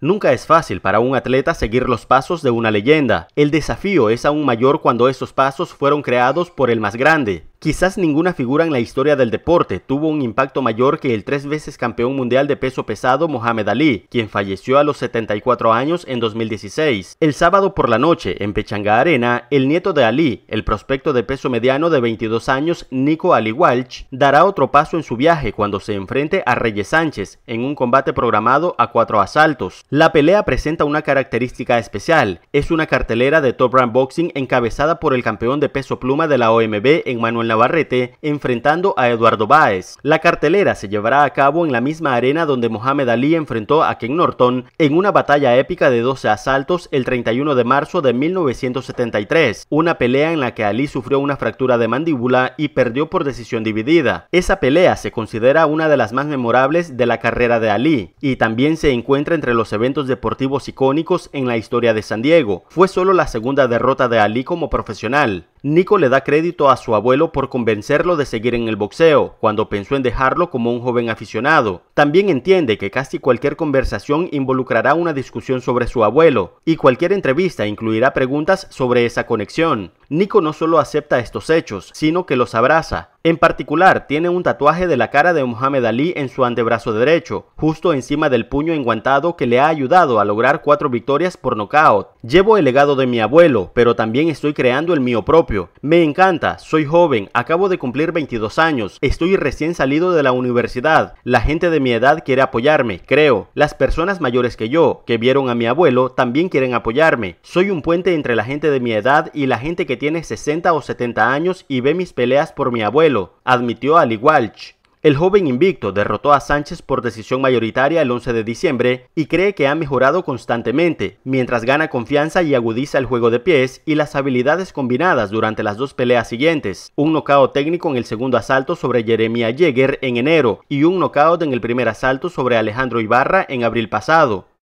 Nunca es fácil para un atleta seguir los pasos de una leyenda. El desafío es aún mayor cuando esos pasos fueron creados por el más grande. Quizás ninguna figura en la historia del deporte tuvo un impacto mayor que el tres veces campeón mundial de peso pesado Mohamed Ali, quien falleció a los 74 años en 2016. El sábado por la noche, en Pechanga Arena, el nieto de Ali, el prospecto de peso mediano de 22 años Nico Ali Walsh, dará otro paso en su viaje cuando se enfrente a Reyes Sánchez en un combate programado a cuatro asaltos. La pelea presenta una característica especial, es una cartelera de Top Brand Boxing encabezada por el campeón de peso pluma de la OMB en Navarrete enfrentando a Eduardo Báez. La cartelera se llevará a cabo en la misma arena donde Mohamed Ali enfrentó a Ken Norton en una batalla épica de 12 asaltos el 31 de marzo de 1973, una pelea en la que Ali sufrió una fractura de mandíbula y perdió por decisión dividida. Esa pelea se considera una de las más memorables de la carrera de Ali y también se encuentra entre los eventos deportivos icónicos en la historia de San Diego. Fue solo la segunda derrota de Ali como profesional. Nico le da crédito a su abuelo por convencerlo de seguir en el boxeo, cuando pensó en dejarlo como un joven aficionado. También entiende que casi cualquier conversación involucrará una discusión sobre su abuelo, y cualquier entrevista incluirá preguntas sobre esa conexión. Nico no solo acepta estos hechos, sino que los abraza, en particular, tiene un tatuaje de la cara de Mohamed Ali en su antebrazo derecho, justo encima del puño enguantado que le ha ayudado a lograr cuatro victorias por nocaut. Llevo el legado de mi abuelo, pero también estoy creando el mío propio. Me encanta, soy joven, acabo de cumplir 22 años, estoy recién salido de la universidad. La gente de mi edad quiere apoyarme, creo. Las personas mayores que yo, que vieron a mi abuelo, también quieren apoyarme. Soy un puente entre la gente de mi edad y la gente que tiene 60 o 70 años y ve mis peleas por mi abuelo admitió Ali Walsh. El joven invicto derrotó a Sánchez por decisión mayoritaria el 11 de diciembre y cree que ha mejorado constantemente, mientras gana confianza y agudiza el juego de pies y las habilidades combinadas durante las dos peleas siguientes, un nocao técnico en el segundo asalto sobre Jeremiah Yeager en enero y un knockout en el primer asalto sobre Alejandro Ibarra en abril pasado.